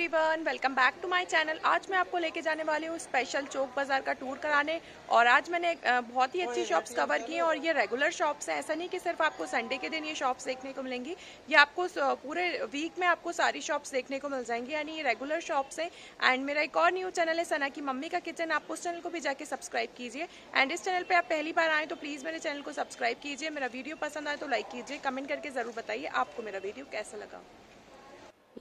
everyone welcome back to my channel आज मैं आपको लेके जाने वाली हूँ स्पेशल चौक बाज़ार का टूर कराने और आज मैंने बहुत ही अच्छी शॉप्स कवर की हैं और ये रेगुलर शॉप्स हैं ऐसा नहीं कि सिर्फ आपको संडे के दिन ये शॉप्स देखने को मिलेंगी ये आपको पूरे वीक में आपको सारी शॉप्स देखने को मिल जाएंगी यानी ये रेगुलर शॉप्स हैं एंड मेरा एक और न्यू चैनल है सना की मम्मी का किचन आप उस चैनल को भी जाके सब्सक्राइब कीजिए एंड इस चैनल पर आप पहली बार आएँ तो प्लीज़ मेरे चैनल को सब्सक्राइब कीजिए मेरा वीडियो पसंद आए तो लाइक कीजिए कमेंट करके ज़रूर बताइए आपको मेरा वीडियो कैसा लगा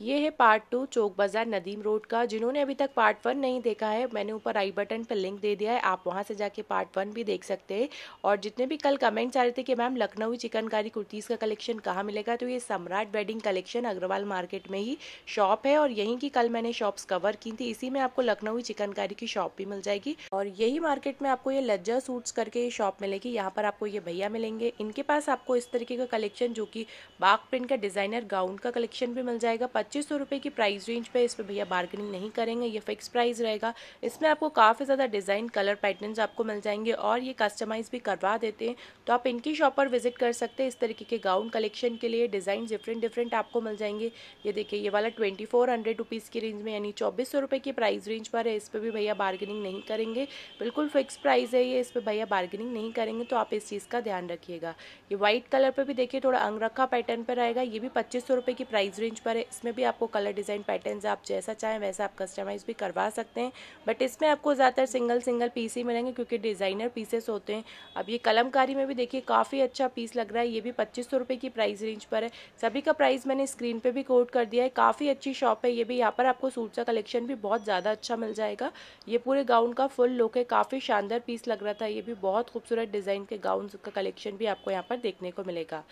ये है पार्ट टू चौक बाज़ार नदीम रोड का जिन्होंने अभी तक पार्ट वन नहीं देखा है मैंने ऊपर आई बटन पर लिंक दे दिया है आप वहाँ से जाके पार्ट वन भी देख सकते हैं और जितने भी कल कमेंट्स आ रहे थे कि मैम लखनऊी चिकनकारी कुर्तीज़ का कलेक्शन कहाँ मिलेगा तो ये सम्राट वेडिंग कलेक्शन अग्रवाल मार्केट में ही शॉप है और यहीं की कल मैंने शॉप्स कवर की थी इसी में आपको लखनऊी चिकनकारी की शॉप भी मिल जाएगी और यही मार्केट में आपको ये लज्जा सूट्स करके ये शॉप मिलेगी यहाँ पर आपको ये भैया मिलेंगे इनके पास आपको इस तरीके का कलेक्शन जो कि बाग प्रिंट का डिज़ाइनर गाउन का कलेक्शन भी मिल जाएगा पच्चीस सौ रुपये की प्राइस रेंज पे इस पर भैया बार्गेनिंग नहीं करेंगे ये फिक्स प्राइस रहेगा इसमें आपको काफ़ी ज़्यादा डिज़ाइन कलर पैटर्न आपको मिल जाएंगे और ये कस्टमाइज़ भी करवा देते हैं तो आप इनकी शॉप पर विजिट कर सकते हैं इस तरीके के गाउन कलेक्शन के लिए डिज़ाइन डिफरेंट डिफरेंट आपको मिल जाएंगे ये देखिए ये वाला ट्वेंटी फोर हंड्रेड रुपीज़ की रेंज में यानी चौबीस सौ रुपये की प्राइस रेंज पर है इस पर भी भैया बार्गेनिंग नहीं करेंगे बिल्कुल फिक्स प्राइस है ये इस पर भैया बार्गेनिंग नहीं करेंगे तो आप इस चीज़ का ध्यान रखिएगा ये व्हाइट कलर पर भी देखिए थोड़ा अंगरखा पैटर्न पर रहेगा ये भी पच्चीस सौ रुपये की प्राइस रेंज पर है इसमें इसमें भी आपको कलर डिज़ाइन पैटर्न्स आप जैसा चाहें वैसा आप कस्टमाइज़ भी करवा सकते हैं बट इसमें आपको ज़्यादातर सिंगल सिंगल पीस ही मिलेंगे क्योंकि डिज़ाइनर पीसेस होते हैं अब ये कलमकारी में भी देखिए काफ़ी अच्छा पीस लग रहा है ये भी पच्चीस सौ की प्राइस रेंज पर है सभी का प्राइस मैंने स्क्रीन पर भी कोट कर दिया है काफ़ी अच्छी शॉप है ये भी यहाँ पर आपको सूट का कलेक्शन भी बहुत ज़्यादा अच्छा मिल जाएगा ये पूरे गाउन का फुल लुक है काफ़ी शानदार पीस लग रहा था ये भी बहुत खूबसूरत डिज़ाइन के गाउन का कलेक्शन भी आपको यहाँ पर देखने को मिलेगा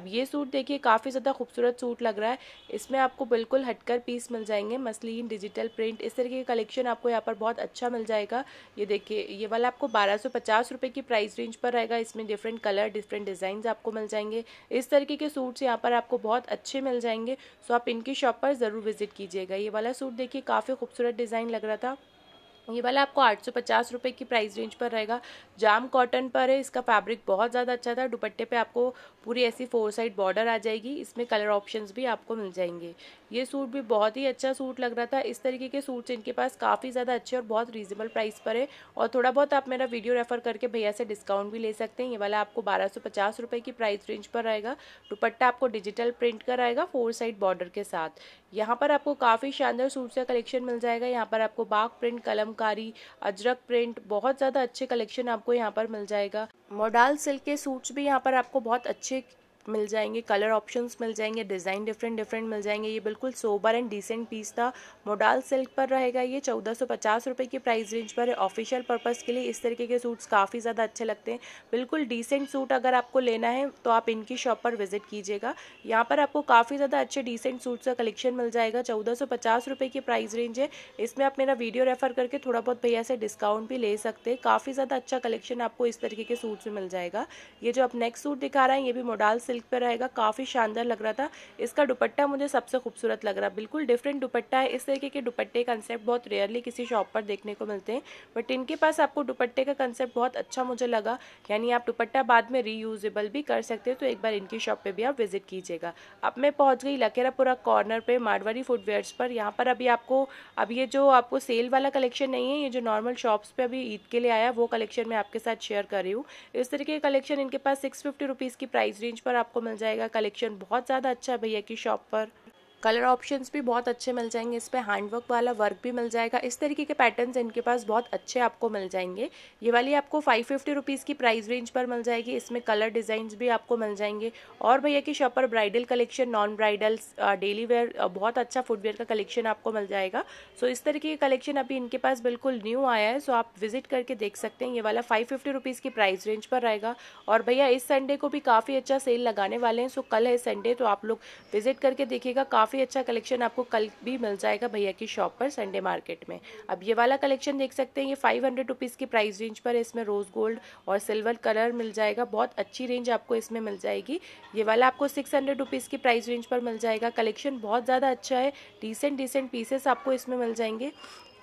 अब ये सूट देखिए काफ़ी ज़्यादा खूबसूरत सूट लग रहा है इसमें आपको आपको बिल्कुल हटकर पीस मिल जाएंगे मसलिन डिजिटल प्रिंट इस तरीके का कलेक्शन आपको यहाँ पर बहुत अच्छा मिल जाएगा ये देखिए ये वाला आपको बारह सौ पचास की प्राइस रेंज पर रहेगा इसमें डिफरेंट कलर डिफरेंट डिज़ाइन आपको मिल जाएंगे इस तरीके के सूट्स यहाँ पर आपको बहुत अच्छे मिल जाएंगे सो आप इनकी शॉप पर ज़रूर विजिट कीजिएगा ये वाला सूट देखिए काफ़ी खूबसूरत डिज़ाइन लग रहा था ये वाला आपको आठ सौ पचास रुपये की प्राइस रेंज पर रहेगा जाम कॉटन पर है इसका फैब्रिक बहुत ज़्यादा अच्छा था दुपट्टे पे आपको पूरी ऐसी फोर साइड बॉर्डर आ जाएगी इसमें कलर ऑप्शंस भी आपको मिल जाएंगे ये सूट भी बहुत ही अच्छा सूट लग रहा था इस तरीके के सूट्स इनके पास काफ़ी ज़्यादा अच्छे और बहुत रीजनेबल प्राइस पर है और थोड़ा बहुत आप मेरा वीडियो रेफर करके भैया से डिस्काउंट भी ले सकते हैं ये वाला आपको बारह सौ पचास रुपये की प्राइस रेंज पर रहेगा दुपट्टा आपको डिजिटल प्रिंट का रहेगा फोर साइड बॉर्डर के साथ यहाँ पर आपको काफ़ी शानदार सूट का कलेक्शन मिल जाएगा यहाँ पर आपको बाग प्रिंट कलमकारी अजरक प्रिंट बहुत ज़्यादा अच्छे कलेक्शन आपको यहाँ पर मिल जाएगा मोडाल सिल्क के सूट्स भी यहाँ पर आपको बहुत अच्छे मिल जाएंगे कलर ऑप्शंस मिल जाएंगे डिज़ाइन डिफरेंट डिफरेंट मिल जाएंगे ये बिल्कुल सोबर एंड डिसेंट पीस था मोडाल सिल्क पर रहेगा ये चौदह सौ पचास रुपये की प्राइस रेंज पर है ऑफिशियल पर्पज़ के लिए इस तरीके के सूट्स काफ़ी ज़्यादा अच्छे लगते हैं बिल्कुल डिसेंट सूट अगर आपको लेना है तो आप इनकी शॉप पर विजिट कीजिएगा यहाँ पर आपको काफ़ी ज़्यादा अच्छे डिसेंट सूट्स का कलेक्शन मिल जाएगा चौदह सौ पचास रुपये की प्राइस रेंज है इसमें आप मेरा वीडियो रेफर करके थोड़ा बहुत भैया से डिस्काउंट भी ले सकते हैं काफ़ी ज़्यादा अच्छा कलेक्शन आपको इस तरीके के सूट्स में मिल जाएगा ये जो आप नेक्स्ट सूट दिखा रहे हैं ये भी मोडाल सिल्क सिल्क पर रहेगा काफ़ी शानदार लग रहा था इसका दुपट्टा मुझे सबसे खूबसूरत लग रहा है बिल्कुल डिफरेंट दुपट्टा है इस तरीके के दुपट्टे कंसेप्ट बहुत रेयरली किसी शॉप पर देखने को मिलते हैं बट इनके पास आपको दुपट्टे का कंसेप्ट बहुत अच्छा मुझे लगा यानी आप दुपट्टा बाद में रीयूजेबल भी कर सकते हो तो एक बार इनकी शॉप पर भी आप विजिट कीजिएगा अब मैं पहुँच गई लकेरापुरा कॉर्नर पर मारवाड़ी फुटवेयर्स पर यहाँ पर अभी आपको अब ये जो आपको सेल वाला कलेक्शन नहीं है ये जो नॉर्मल शॉप्स पे अभी ईद के लिए आया वो कलेक्शन मैं आपके साथ शेयर कर रही हूँ इस तरीके के कलेक्शन इनके पास सिक्स फिफ्टी रुपीज़ की प्राइस रेंज पर आपको मिल जाएगा कलेक्शन बहुत ज़्यादा अच्छा है भैया की शॉप पर कलर ऑप्शंस भी बहुत अच्छे मिल जाएंगे इस पर हैंडवर्क वाला वर्क भी मिल जाएगा इस तरीके के पैटर्न्स इनके पास बहुत अच्छे आपको मिल जाएंगे ये वाली आपको फाइव फिफ्टी रुपीज़ की प्राइस रेंज पर मिल जाएगी इसमें कलर डिज़ाइंस भी आपको मिल जाएंगे और भैया की शॉप पर bridal collection non bridal daily wear बहुत अच्छा फुटवेयर का कलेक्शन आपको मिल जाएगा सो इस तरीके का कलेक्शन अभी इनके पास बिल्कुल न्यू आया है सो आप विजिट करके देख सकते हैं ये वाला फाइव फिफ्टी रुपीज़ की प्राइस रेंज पर रहेगा और भैया इस संडे को भी काफ़ी अच्छा सेल लगाने वाले हैं सो कल है संडे तो आप लोग विजिट करके देखिएगा काफ़ी काफ़ी अच्छा कलेक्शन आपको कल भी मिल जाएगा भैया की शॉप पर संडे मार्केट में अब ये वाला कलेक्शन देख सकते हैं ये फाइव हंड्रेड रुपीज़ की प्राइस रेंज पर इसमें रोज़ गोल्ड और सिल्वर कलर मिल जाएगा बहुत अच्छी रेंज आपको इसमें मिल जाएगी ये वाला आपको सिक्स हंड्रेड रुपीज़ की प्राइस रेंज पर मिल जाएगा कलेक्शन बहुत ज़्यादा अच्छा है डिसेंट डिसेंट पीसेस आपको इसमें मिल जाएंगे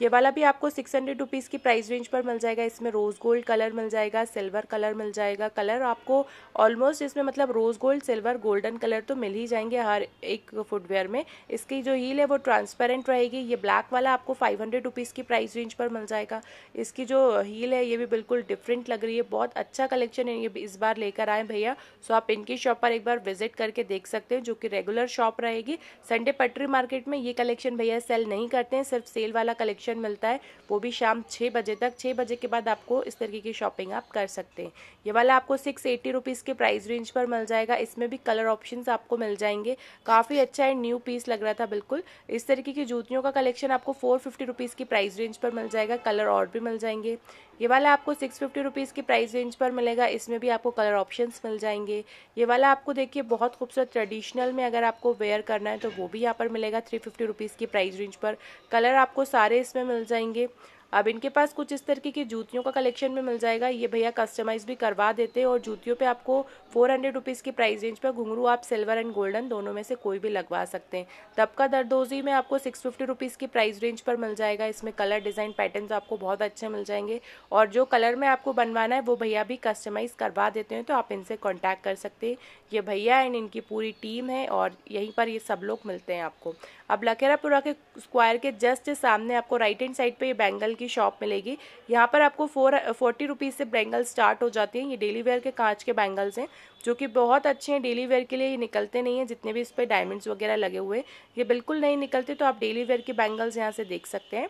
ये वाला भी आपको सिक्स हंड्रेड रुपीज़ की प्राइस रेंज पर मिल जाएगा इसमें रोज़ गोल्ड कलर मिल जाएगा सिल्वर कलर मिल जाएगा कलर आपको ऑलमोस्ट इसमें मतलब rose gold silver golden colour तो मिल ही जाएंगे हर एक फुटवेयर में इसकी जो हील है वो ट्रांसपेरेंट रहेगी ये ब्लैक वाला आपको फाइव हंड्रेड रुपीज़ की प्राइस रेंज पर मिल जाएगा इसकी जो हील है ये भी बिल्कुल डिफरेंट लग रही है बहुत अच्छा कलेक्शन है ये इस बार लेकर आए भैया सो आप इनकी शॉप पर एक बार विजिट करके देख सकते हैं जो कि रेगुलर शॉप रहेगी संडे पटरी मार्केट में ये कलेक्शन भैया सेल नहीं करते हैं सिर्फ सेल वाला कलेक्शन ऑप्शन मिलता है वो भी शाम छः बजे तक छः बजे के बाद आपको इस तरीके की शॉपिंग आप कर सकते हैं ये वाला आपको सिक्स एटी रुपीज़ के प्राइस रेंज पर मिल जाएगा इसमें भी कलर ऑप्शंस आपको मिल जाएंगे काफ़ी अच्छा एंड न्यू पीस लग रहा था बिल्कुल इस तरीके की जूतियों का कलेक्शन आपको फोर फिफ्टी रुपीज़ की प्राइस रेंज पर मिल जाएगा कलर और भी मिल जाएंगे ये वाला आपको सिक्स फिफ्टी रुपीज़ की प्राइस रेंज पर मिलेगा इसमें भी आपको कलर ऑप्शंस मिल जाएंगे ये वाला आपको देखिए बहुत खूबसूरत ट्रेडिशनल में अगर आपको वेयर करना है तो वो भी यहाँ पर मिलेगा थ्री फिफ्टी रुपीज़ की प्राइस रेंज पर कलर आपको सारे इसमें मिल जाएंगे अब इनके पास कुछ इस तरीके की जूतियों का कलेक्शन में मिल जाएगा ये भैया कस्टमाइज भी करवा देते हैं और जूतियों पे आपको फोर हंड्रेड रुपीज़ की प्राइस रेंज पर घुंगरू आप सिल्वर एंड गोल्डन दोनों में से कोई भी लगवा सकते हैं तबका दरदोजी में आपको सिक्स फिफ्टी रुपीज़ की प्राइस रेंज पर मिल जाएगा इसमें कलर डिज़ाइन पैटर्न आपको बहुत अच्छे मिल जाएंगे और जो कलर में आपको बनवाना है वो भैया भी कस्टमाइज़ करवा देते हैं तो आप इनसे कॉन्टैक्ट कर सकते हैं ये भैया एंड इनकी पूरी टीम है और यहीं पर ये सब लोग मिलते हैं आपको अब लखेरापुरा के स्क्वायर के जस्ट सामने आपको राइट एंड साइड पर ये बैंगल की शॉप मिलेगी यहाँ पर आपको फोर फोर्टी रुपीज़ से बैंगल स्टार्ट हो जाते हैं ये डेली वेयर के कांच के बैंगल्स हैं जो कि बहुत अच्छे हैं डेली वेयर के लिए ये निकलते नहीं हैं जितने भी इस पर डायमंड्स वगैरह लगे हुए ये बिल्कुल नहीं निकलते तो आप डेली वेयर के बैंगल्स यहाँ से देख सकते हैं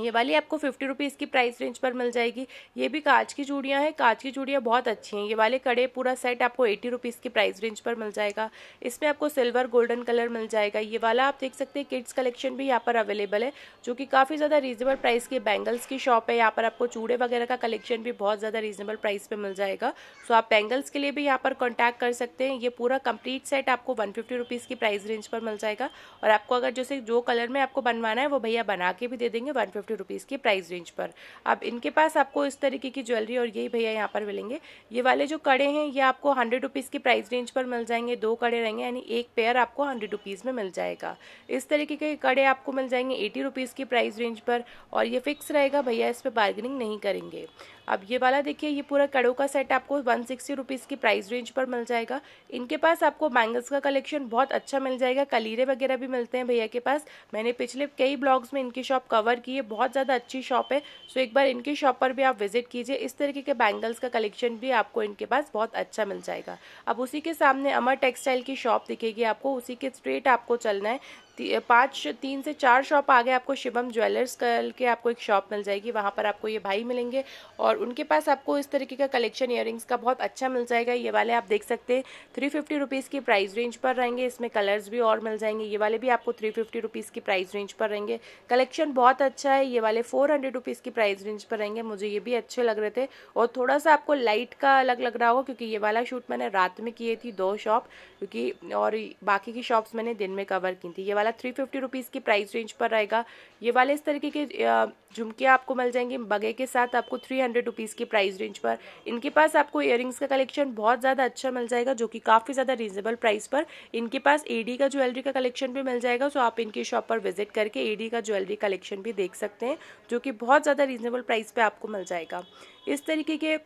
ये वाली आपको फिफ्टी रुपीज़ की प्राइस रेंज पर मिल जाएगी ये भी कांच की चूड़ियाँ हैं कांच की चूड़ियाँ बहुत अच्छी हैं ये वाले कड़े पूरा सेट आपको एटी रुपीज़ की प्राइस रेंज पर मिल जाएगा इसमें आपको सिल्वर गोल्डन कलर मिल जाएगा ये वाला आप देख सकते हैं किड्स कलेक्शन भी यहाँ पर अवेलेबल है जो कि काफ़ी ज़्यादा रीजनेबल प्राइस की बैंगल्स की शॉप है यहाँ पर आपको चूड़े वगैरह का कलेक्शन भी बहुत ज़्यादा रीजनेबल प्राइस पर मिल जाएगा सो आप बैंगल्स के लिए भी यहाँ पर कॉन्टैक्ट कर सकते हैं ये पूरा कम्प्लीट सेट आपको वन फिफ्टी की प्राइस रेंज पर मिल जाएगा और आपको अगर जैसे जो कलर में आपको बनवाना है वो भैया बना के भी दे देंगे वन फिफ्टी रुपीज़ की प्राइस रेंज पर अब इनके पास आपको इस तरीके की ज्वेलरी और यही भैया यहाँ पर मिलेंगे ये वाले जो कड़े हैं ये आपको हंड्रेड रुपीज़ की प्राइस रेंज पर मिल जाएंगे दो कड़े रहेंगे यानी एक पेयर आपको हंड्रेड रुपीज़ में मिल जाएगा इस तरीके के कड़े आपको मिल जाएंगे एटी रुपीज़ की प्राइस रेंज पर और ये फिक्स रहेगा भैया इस पर बार्गेनिंग नहीं करेंगे अब ये वाला देखिए ये पूरा कड़ों का सेट आपको वन सिक्सटी रुपीज़ की प्राइस रेंज पर मिल जाएगा इनके पास आपको बैंगल्स का कलेक्शन बहुत अच्छा मिल जाएगा कलीरे वगैरह भी मिलते हैं भैया के पास मैंने पिछले कई ब्लॉग्स में इनकी शॉप कवर की है बहुत ज़्यादा अच्छी शॉप है सो एक बार इनकी शॉप पर भी आप विजिट कीजिए इस तरीके के बैंगल्स का कलेक्शन भी आपको इनके पास बहुत अच्छा मिल जाएगा अब उसी के सामने अमर टेक्सटाइल की शॉप दिखेगी आपको उसी के स्ट्रेट आपको चलना है पाँच तीन से चार शॉप आ गए आपको शिवम ज्वेलर्स कल के आपको एक शॉप मिल जाएगी वहाँ पर आपको ये भाई मिलेंगे और उनके पास आपको इस तरीके का कलेक्शन ईयर का बहुत अच्छा मिल जाएगा ये वाले आप देख सकते हैं थ्री फिफ्टी रुपीज़ की प्राइस रेंज पर रहेंगे इसमें कलर्स भी और मिल जाएंगे ये वाले भी आपको थ्री फिफ्टी रुपीज़ की प्राइस रेंज पर रहेंगे कलेक्शन बहुत अच्छा है ये वाले फोर हंड्रेड रुपीज़ की प्राइस रेंज पर रहेंगे मुझे ये भी अच्छे लग रहे थे और थोड़ा सा आपको लाइट का अलग लग रहा होगा क्योंकि ये वाला शूट मैंने रात में किए थी दो शॉप क्योंकि और बाकी की शॉप्स मैंने दिन में कवर की थी ये वाला थ्री फिफ्टी रुपीज़ की प्राइस रेंज पर रहेगा ये वाले इस तरीके के झुमके आपको मिल जाएंगे बगे के साथ आपको थ्री हंड्रेड रुपीज़ की प्राइस रेंज पर इनके पास आपको इयरिंग्स का कलेक्शन बहुत ज़्यादा अच्छा मिल जाएगा जो कि काफ़ी ज़्यादा रीजनेबल प्राइस पर इनके पास एडी का ज्वेलरी का कलेक्शन भी मिल जाएगा सो आप इनकी शॉप पर विजिट करके एडी का ज्वेलरी कलेक्शन भी देख सकते हैं जो कि बहुत ज़्यादा रीजनेबल प्राइस पर आपको मिल जाएगा इस तरीके के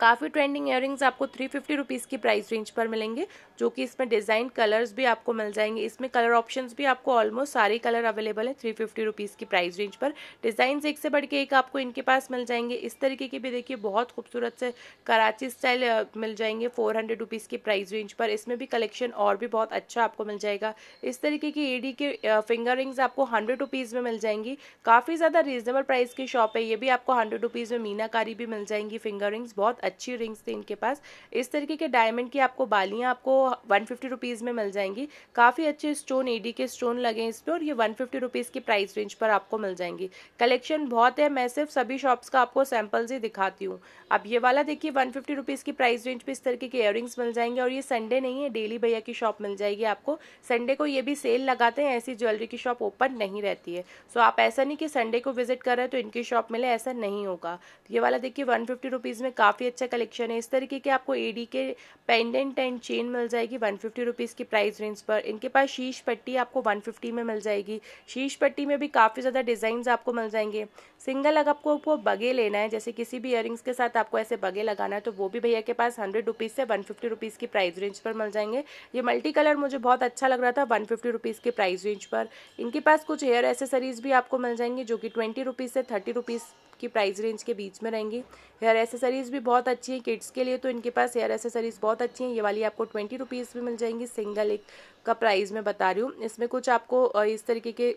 काफ़ी ट्रेंडिंग इयरिंग्स आपको थ्री फिफ्टी रुपीज़ की प्राइस रेंज पर मिलेंगे जो कि इसमें डिज़ाइन कलर्स भी आपको मिल जाएंगे इसमें कलर ऑप्शंस भी आपको ऑलमोस्ट सारे कलर अवेलेबल हैं थ्री फिफ्टी रुपीज़ की प्राइस रेंज पर डिज़ाइन एक से बढ़ के एक आपको इनके पास मिल जाएंगे इस तरीके के भी देखिए बहुत खूबसूरत से कराची स्टाइल मिल जाएंगे फोर हंड्रेड रुपीज़ की प्राइस रेंज पर इसमें भी कलेक्शन और भी बहुत अच्छा आपको मिल जाएगा इस तरीके की एडी के फिंगर रिंग्स आपको हंड्रेड रुपीज़ में मिल जाएंगी काफ़ी ज़्यादा रीजनेबल प्राइस की शॉप है ये भी आपको हंड्रेड रुपीज़ में मीनाकारी भी मिल जाएंगी फिंगर रिंग्स बहुत अच्छी रिंग्स थी इनके पास इस तरीके के डायमंड की आपको बालियाँ आपको वन फिफ्टी रुपीज़ में मिल जाएंगी काफ़ी अच्छे स्टोन एडी के स्टोन लगे हैं इस पर और ये वन फिफ्टी की प्राइस रेंज पर आपको मिल जाएंगी कलेक्शन बहुत है मैं सिर्फ सभी शॉप्स का आपको सैम्पल्स ही दिखाती हूँ अब ये वाला देखिए वन फिफ्टी रुपीज़ की प्राइस रेंज पर इस तरीके के इयर मिल जाएंगे और ये संडे नहीं है डेली भैया की शॉप मिल जाएगी आपको संडे को ये भी सेल लगाते हैं ऐसी ज्वेलरी की शॉप ओपन नहीं रहती है सो आप ऐसा नहीं कि संडे को विजिट कर रहे हैं तो इनकी शॉप मिले ऐसा नहीं होगा ये वाला देखिए वन फिफ्टी रुपीज़ में काफ़ी अच्छा कलेक्शन है इस तरीके के आपको एडी के पेंडेंट एंड चेन मिल जाएगी वन फिफ्टी रुपीज़ की प्राइस रेंज पर इनके पास शीश पट्टी आपको वन फिफ्टी में मिल जाएगी शीश पट्टी में भी काफ़ी ज़्यादा डिज़ाइन आपको मिल जाएंगे सिंगल अगर आपको आपको बगे लेना है जैसे किसी भी इयरिंग्स के साथ आपको ऐसे बगे लगाना है तो वो भी भैया के पास हंड्रेड रुपीज़ से वन फिफ्टी रुपीज़ की प्राइस रेंज पर मिल जाएंगे ये मल्टी कलर मुझे बहुत अच्छा लग रहा था वन फिफ्टी रुपीज़ की प्राइस रेंज पर इनके पास कुछ हेयर एसेसरीज भी आपको मिल जाएंगे जो कि ट्वेंटी रुपीज़ से थर्टी रुपीज़ की प्राइस रेंज के बीच में रहेंगी हेयर एसेसरीज़ भी बहुत अच्छी हैं किड्स के लिए तो इनके पास हेयर एसेसरीज़ बहुत अच्छी हैं ये वाली आपको ट्वेंटी रुपीज़ भी मिल जाएंगी सिंगल एक का प्राइस मैं बता रही हूँ इसमें कुछ आपको इस तरीके के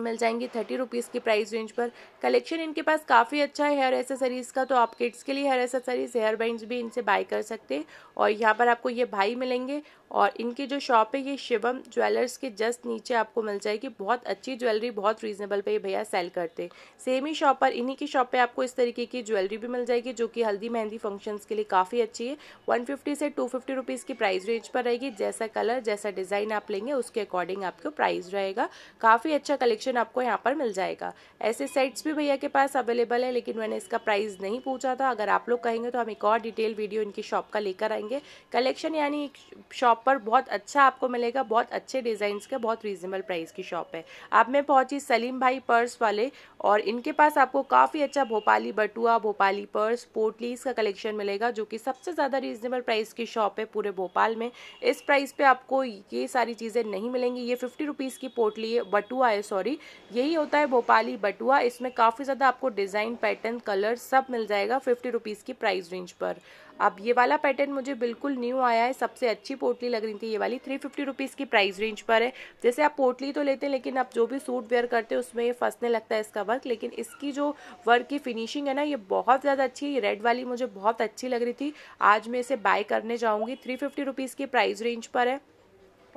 मिल जाएंगी थर्टी रुपीज़ की प्राइस रेंज पर कलेक्शन इनके पास काफ़ी अच्छा है हेयर एसेसरीज़ का तो आप किड्स के लिए हेयर एसेसरीज हेयर बैंड्स भी इनसे बाय कर सकते हैं और यहाँ पर आपको ये भाई मिलेंगे और इनकी जो शॉप है ये शिवम ज्वेलर्स के जस्ट नीचे आपको मिल जाएगी बहुत अच्छी ज्वेलरी बहुत रीजनेबल पे ये भैया सेल करते हैं सेम ही शॉप पर इन्हीं की शॉप पे आपको इस तरीके की ज्वेलरी भी मिल जाएगी जो कि हल्दी मेहंदी फंक्शंस के लिए काफ़ी अच्छी है 150 से 250 फिफ्टी रुपीज़ की प्राइस रेंज पर रहेगी जैसा कलर जैसा डिज़ाइन आप लेंगे उसके अकॉर्डिंग आपको प्राइस रहेगा काफ़ी अच्छा कलेक्शन ऑप्शन आपको यहाँ पर मिल जाएगा ऐसे सेट्स भी भैया के पास अवेलेबल है लेकिन मैंने इसका प्राइस नहीं पूछा था अगर आप लोग कहेंगे तो हम एक और डिटेल वीडियो इनकी शॉप का लेकर आएंगे कलेक्शन यानी शॉप पर बहुत अच्छा आपको मिलेगा बहुत अच्छे डिजाइन का बहुत रीजनेबल प्राइस की शॉप है आप में पहुंची सलीम भाई पर्स वाले और इनके पास आपको काफ़ी अच्छा भोपाली बटुआ भोपाली पर्स पोटलीस का कलेक्शन मिलेगा जो कि सबसे ज़्यादा रीजनेबल प्राइस की शॉप है पूरे भोपाल में इस प्राइस पे आपको ये सारी चीज़ें नहीं मिलेंगी ये फिफ्टी रुपीज़ की पोटली है बटुआ है सॉरी होगी यही होता है भोपाली बटुआ इसमें काफ़ी ज़्यादा आपको डिज़ाइन पैटर्न कलर सब मिल जाएगा फिफ्टी रुपीज़ की प्राइस रेंज पर अब ये वाला पैटर्न मुझे बिल्कुल न्यू आया है सबसे अच्छी पोटली लग रही थी ये वाली थ्री फिफ्टी रुपीज़ की प्राइस रेंज पर है जैसे आप पोटली तो लेते हैं लेकिन आप जो भी सूट वेयर करते हैं उसमें ये फंसने लगता है इसका वर्क लेकिन इसकी जो वर्क की फिनिशिंग है ना ये बहुत ज़्यादा अच्छी है रेड वाली मुझे बहुत अच्छी लग रही थी आज मैं इसे बाय करने जाऊँगी थ्री फिफ्टी रुपीज़ की प्राइस रेंज पर है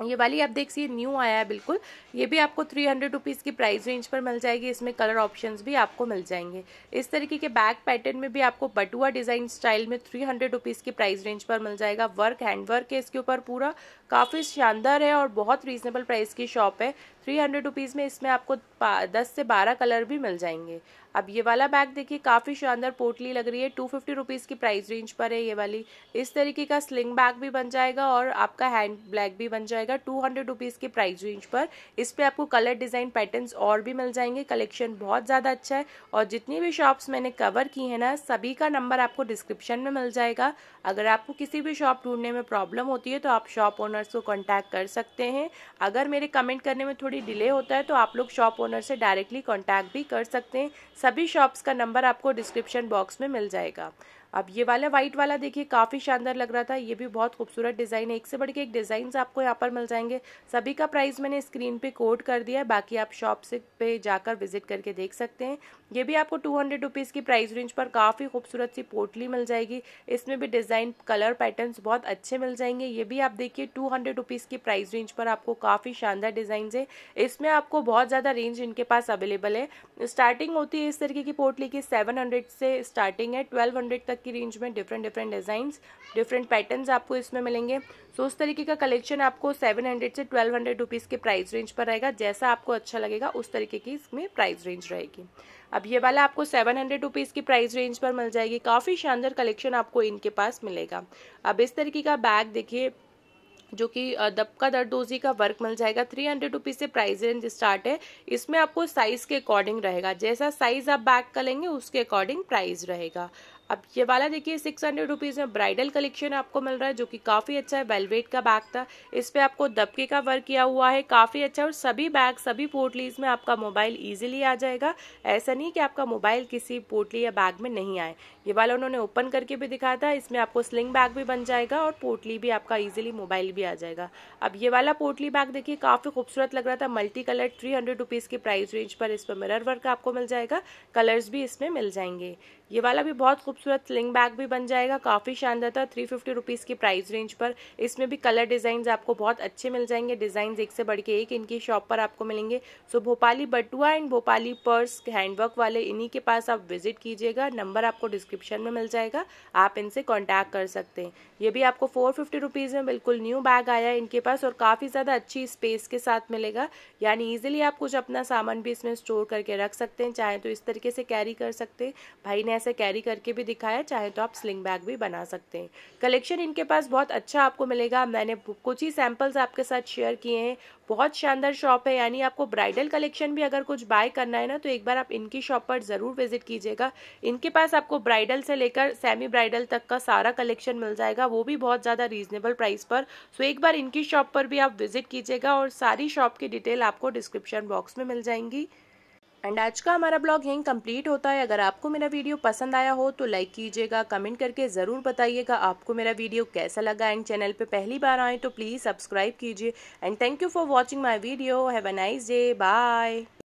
ये वाली आप देख सी न्यू आया है बिल्कुल ये भी आपको थ्री हंड्रेड रुपीज़ की प्राइस रेंज पर मिल जाएगी इसमें कलर ऑप्शंस भी आपको मिल जाएंगे इस तरीके के बैक पैटर्न में भी आपको बटुआ डिज़ाइन स्टाइल में थ्री हंड्रेड रुपीज़ की प्राइस रेंज पर मिल जाएगा वर्क हैंड वर्क है इसके ऊपर पूरा काफ़ी शानदार है और बहुत रीजनेबल प्राइस की शॉप है थ्री हंड्रेड रुपीज़ में इसमें आपको दस से बारह कलर भी मिल जाएंगे अब ये वाला बैग देखिए काफ़ी शानदार पोटली लग रही है टू फिफ्टी रुपीज़ की प्राइस रेंज पर है ये वाली इस तरीके का स्लिंग बैग भी बन जाएगा और आपका हैंड बैग भी बन जाएगा टू हंड्रेड रुपीज़ की प्राइस रेंज पर इस पर आपको कलर डिज़ाइन पैटर्न और भी मिल जाएंगे कलेक्शन बहुत ज़्यादा अच्छा है और जितनी भी शॉप्स मैंने कवर की है ना सभी का नंबर आपको डिस्क्रिप्शन में मिल जाएगा अगर आपको किसी भी शॉप ढूंढने में प्रॉब्लम होती है तो आप शॉप ओनर्स को कॉन्टैक्ट कर सकते हैं अगर मेरे कमेंट करने में थोड़ी डिले होता है तो आप लोग शॉप ओनर से डायरेक्टली कॉन्टैक्ट भी कर सकते हैं सभी शॉप्स का नंबर आपको डिस्क्रिप्शन बॉक्स में मिल जाएगा अब ये वाला वाइट वाला देखिए काफ़ी शानदार लग रहा था ये भी बहुत खूबसूरत डिज़ाइन है एक से बढ़ के एक डिज़ाइन आपको यहाँ पर मिल जाएंगे सभी का प्राइस मैंने स्क्रीन पे कोड कर दिया है बाकी आप शॉप से पे जाकर विजिट करके देख सकते हैं ये भी आपको टू हंड्रेड रुपीज़ की प्राइस रेंज पर काफ़ी खूबसूरत सी पोटली मिल जाएगी इसमें भी डिज़ाइन कलर पैटर्न बहुत अच्छे मिल जाएंगे ये भी आप देखिए टू हंड्रेड रुपीज़ की प्राइस रेंज पर आपको काफ़ी शानदार डिज़ाइन है इसमें आपको बहुत ज़्यादा रेंज इनके पास अवेलेबल है स्टार्टिंग होती है इस तरीके की पोटली की सेवन से स्टार्टिंग है ट्वेल्व तक की रेंज में different different designs different patterns आपको इसमें मिलेंगे सो उस तरीके का कलेक्शन आपको सेवन हंड्रेड से ट्वेल्व हंड्रेड रुपीज़ के प्राइस रेंज पर रहेगा जैसा आपको अच्छा लगेगा उस तरीके की इसमें प्राइस रेंज रहेगी अब ये वाला आपको सेवन हंड्रेड रुपीज़ की प्राइस रेंज पर मिल जाएगी काफ़ी शानदार कलेक्शन आपको इनके पास मिलेगा अब इस तरीके का बैग देखिए जो कि दबका दरदोजी का वर्क मिल जाएगा थ्री हंड्रेड रुपीज़ से प्राइस रेंज स्टार्ट है इसमें आपको साइज़ के अकॉर्डिंग रहेगा जैसा साइज़ आप बैग का लेंगे उसके अकॉर्डिंग प्राइस रहेगा अब ये वाला देखिए सिक्स हंड्रेड रुपीज़ में ब्राइडल कलेक्शन आपको मिल रहा है जो कि काफ़ी अच्छा है वेलवेट का बैग था इस पर आपको दबके का वर्क किया हुआ है काफ़ी अच्छा और सभी बैग सभी पोटलीज में आपका मोबाइल ईजिली आ जाएगा ऐसा नहीं कि आपका मोबाइल किसी पोटली या बैग में नहीं आए ये वाला उन्होंने ओपन करके भी दिखाया था इसमें आपको स्लिंग बैग भी बन जाएगा और पोटली भी आपका ईजिली मोबाइल भी आ जाएगा अब ये वाला पोटली बैग देखिए काफ़ी खूबसूरत लग रहा था multi colour three hundred rupees की प्राइस रेंज पर इस पर मिरर वर्क आपको मिल जाएगा कलर्स भी इसमें मिल जाएंगे ये वाला भी बहुत खूबसूरत स्लिंग बैग भी बन जाएगा काफ़ी शानदार था थ्री फिफ्टी रुपीज़ की प्राइस रेंज पर इसमें भी कलर डिज़ाइन आपको बहुत अच्छे मिल जाएंगे डिज़ाइन एक से बढ़ के एक इनकी शॉप पर आपको मिलेंगे सो भोपाली बटुआ एंड भोपाली पर्स हैंडवर्क वाले इन्हीं के पास आप विजिट कीजिएगा नंबर आपको डिस्क्रिप्शन में मिल जाएगा आप इनसे कॉन्टैक्ट कर सकते हैं ये भी आपको फोर फिफ्टी रुपीज़ में बिल्कुल न्यू बैग आया है इनके पास और काफ़ी ज़्यादा अच्छी स्पेस के साथ मिलेगा यानी ईजिली आप कुछ अपना सामान भी इसमें स्टोर करके रख सकते हैं चाहे तो इस तरीके से कैरी कर सकते हैं भाई ने ऐसे कैरी करके भी दिखाया चाहे तो आप स्लिंग बैग भी बना सकते हैं कलेक्शन इनके पास बहुत अच्छा आपको मिलेगा मैंने कुछ ही सैम्पल्स आपके साथ शेयर किए हैं बहुत शानदार शॉप है यानी आपको ब्राइडल कलेक्शन भी अगर कुछ बाय करना है ना तो एक बार आप इनकी शॉप पर ज़रूर विजिट कीजिएगा इनके पास आपको ब्राइडल से लेकर सेमी ब्राइडल तक का सारा कलेक्शन मिल जाएगा वो भी बहुत ज़्यादा रीजनेबल प्राइस पर सो एक बार इनकी शॉप पर भी आप विजिट कीजिएगा और सारी शॉप की डिटेल आपको डिस्क्रिप्शन बॉक्स में मिल जाएंगी एंड आज का हमारा ब्लॉग यहीं कंप्लीट होता है अगर आपको मेरा वीडियो पसंद आया हो तो लाइक कीजिएगा कमेंट करके ज़रूर बताइएगा आपको मेरा वीडियो कैसा लगा एंड चैनल पे पहली बार आए तो प्लीज़ सब्सक्राइब कीजिए and thank you for watching my video have a nice day bye